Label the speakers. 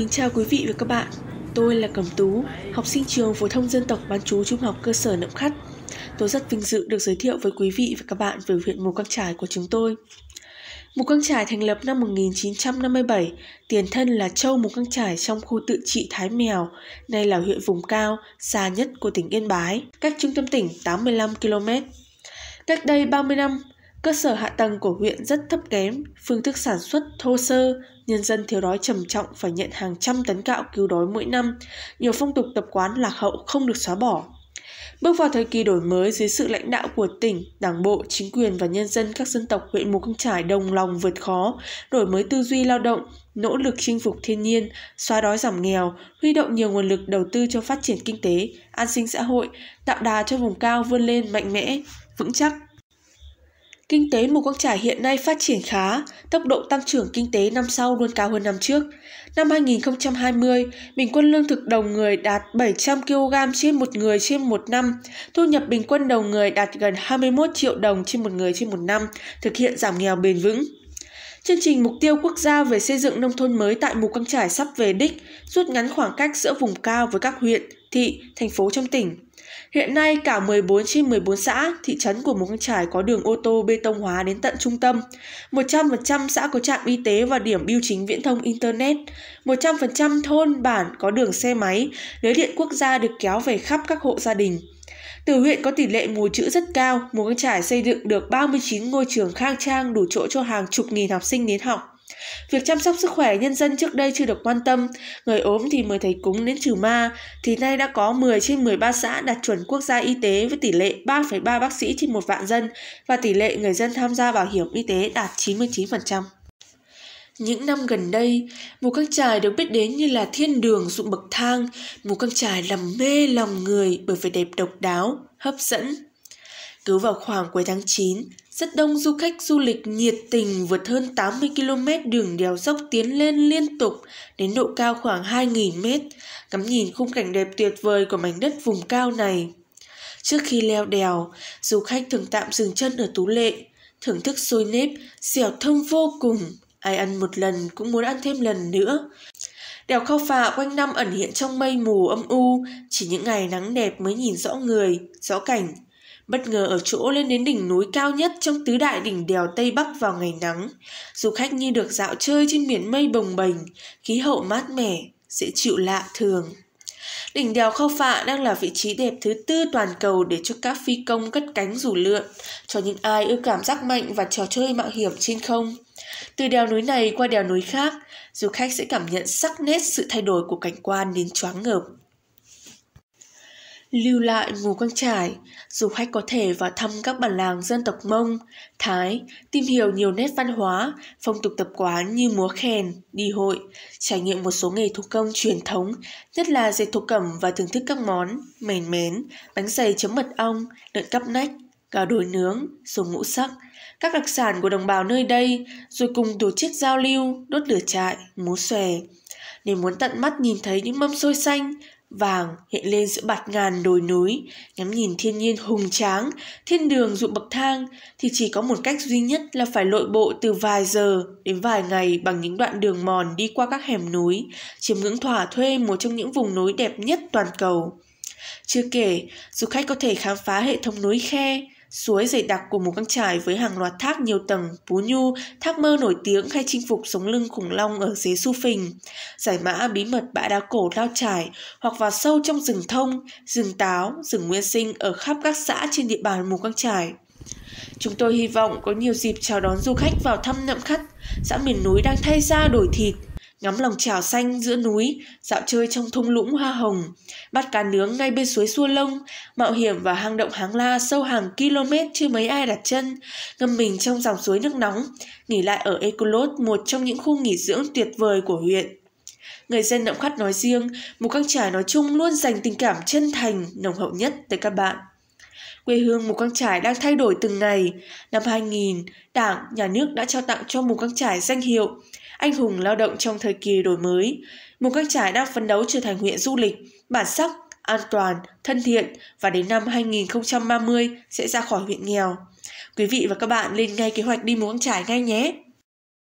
Speaker 1: kính chào quý vị và các bạn. Tôi là Cẩm Tú, học sinh trường phổ thông dân tộc bán chú trung học cơ sở Nậm Khắt. Tôi rất vinh dự được giới thiệu với quý vị và các bạn về huyện Mù Căng Trải của chúng tôi. Mù Căng Trải thành lập năm 1957, tiền thân là châu Mù Căng Trải trong khu tự trị Thái Mèo, nay là huyện vùng cao, xa nhất của tỉnh Yên Bái, cách trung tâm tỉnh 85 km. Cách đây 30 năm, Cơ sở hạ tầng của huyện rất thấp kém, phương thức sản xuất thô sơ, nhân dân thiếu đói trầm trọng phải nhận hàng trăm tấn gạo cứu đói mỗi năm, nhiều phong tục tập quán lạc hậu không được xóa bỏ. Bước vào thời kỳ đổi mới dưới sự lãnh đạo của tỉnh, đảng bộ, chính quyền và nhân dân các dân tộc huyện Mù Căng Trải đồng lòng vượt khó, đổi mới tư duy lao động, nỗ lực chinh phục thiên nhiên, xóa đói giảm nghèo, huy động nhiều nguồn lực đầu tư cho phát triển kinh tế, an sinh xã hội, tạo đà cho vùng cao vươn lên mạnh mẽ, vững chắc. Kinh tế mù căng trải hiện nay phát triển khá, tốc độ tăng trưởng kinh tế năm sau luôn cao hơn năm trước. Năm 2020, bình quân lương thực đầu người đạt 700 kg trên một người trên một năm, thu nhập bình quân đầu người đạt gần 21 triệu đồng trên một người trên một năm, thực hiện giảm nghèo bền vững. Chương trình mục tiêu quốc gia về xây dựng nông thôn mới tại Mù Căng Trải sắp về đích, rút ngắn khoảng cách giữa vùng cao với các huyện, thị, thành phố trong tỉnh. Hiện nay, cả 14 trên 14 xã, thị trấn của mù căng Trải có đường ô tô bê tông hóa đến tận trung tâm. 100% xã có trạm y tế và điểm bưu chính viễn thông Internet. 100% thôn, bản có đường xe máy, lưới điện quốc gia được kéo về khắp các hộ gia đình. Từ huyện có tỷ lệ mù chữ rất cao, mù căng Trải xây dựng được 39 ngôi trường khang trang đủ chỗ cho hàng chục nghìn học sinh đến học. Việc chăm sóc sức khỏe nhân dân trước đây chưa được quan tâm, người ốm thì mới thấy cúng đến trừ ma, thì nay đã có 10 trên 13 xã đạt chuẩn quốc gia y tế với tỷ lệ 3,3 bác sĩ trên một vạn dân và tỷ lệ người dân tham gia bảo hiểm y tế đạt 99%. Những năm gần đây, mù căng trải được biết đến như là thiên đường dụng bậc thang, mù căng trải làm mê lòng người bởi vẻ đẹp độc đáo, hấp dẫn. Cứ vào khoảng cuối tháng 9, rất đông du khách du lịch nhiệt tình vượt hơn 80 km đường đèo dốc tiến lên liên tục đến độ cao khoảng 2.000 m, ngắm nhìn khung cảnh đẹp tuyệt vời của mảnh đất vùng cao này. Trước khi leo đèo, du khách thường tạm dừng chân ở Tú Lệ, thưởng thức xôi nếp, dẻo thơm vô cùng. Ai ăn một lần cũng muốn ăn thêm lần nữa. Đèo khao phạ quanh năm ẩn hiện trong mây mù âm u, chỉ những ngày nắng đẹp mới nhìn rõ người, rõ cảnh bất ngờ ở chỗ lên đến đỉnh núi cao nhất trong tứ đại đỉnh đèo Tây Bắc vào ngày nắng. Du khách như được dạo chơi trên biển mây bồng bềnh, khí hậu mát mẻ, dễ chịu lạ thường. Đỉnh đèo Khao Phạ đang là vị trí đẹp thứ tư toàn cầu để cho các phi công cất cánh rủ lượn, cho những ai ưa cảm giác mạnh và trò chơi mạo hiểm trên không. Từ đèo núi này qua đèo núi khác, du khách sẽ cảm nhận sắc nét sự thay đổi của cảnh quan đến choáng ngợp lưu lại mù căng trải, du khách có thể vào thăm các bản làng dân tộc Mông, Thái, tìm hiểu nhiều nét văn hóa, phong tục tập quán như múa khen, đi hội, trải nghiệm một số nghề thủ công truyền thống, nhất là dệt thổ cẩm và thưởng thức các món mèn mén, bánh dày chấm mật ong, lợn cắp nách, gà đồi nướng, dùng ngũ sắc, các đặc sản của đồng bào nơi đây, rồi cùng tổ chức giao lưu, đốt lửa trại, múa xòe. Nếu muốn tận mắt nhìn thấy những mâm xôi xanh, vàng hiện lên giữa bạt ngàn đồi núi ngắm nhìn thiên nhiên hùng tráng thiên đường ruộng bậc thang thì chỉ có một cách duy nhất là phải lội bộ từ vài giờ đến vài ngày bằng những đoạn đường mòn đi qua các hẻm núi chiếm ngưỡng thỏa thuê một trong những vùng núi đẹp nhất toàn cầu chưa kể du khách có thể khám phá hệ thống núi khe Suối dày đặc của một căng trải với hàng loạt thác nhiều tầng, Pú Nhu, thác mơ nổi tiếng hay chinh phục sống lưng khủng long ở dưới Su Phình, giải mã bí mật bãi đá cổ lao trải hoặc vào sâu trong rừng thông, rừng táo, rừng nguyên sinh ở khắp các xã trên địa bàn mù căng trải. Chúng tôi hy vọng có nhiều dịp chào đón du khách vào thăm Nậm Khắt, xã miền núi đang thay ra đổi thịt, ngắm lòng trào xanh giữa núi, dạo chơi trong thung lũng hoa hồng, bắt cá nướng ngay bên suối Xua Lông, mạo hiểm vào hang động Háng La sâu hàng km chưa mấy ai đặt chân, ngâm mình trong dòng suối nước nóng, nghỉ lại ở Ecolot, một trong những khu nghỉ dưỡng tuyệt vời của huyện. Người dân Động Khắt nói riêng, một Căng Trải nói chung luôn dành tình cảm chân thành, nồng hậu nhất tới các bạn quê hương Mù Căng Trải đang thay đổi từng ngày. Năm 2000, Đảng, Nhà nước đã trao tặng cho Mù Căng Trải danh hiệu anh hùng lao động trong thời kỳ đổi mới. Mù Căng trải đang phấn đấu trở thành huyện du lịch, bản sắc, an toàn, thân thiện và đến năm 2030 sẽ ra khỏi huyện nghèo. Quý vị và các bạn lên ngay kế hoạch đi Mù Căng trải ngay nhé!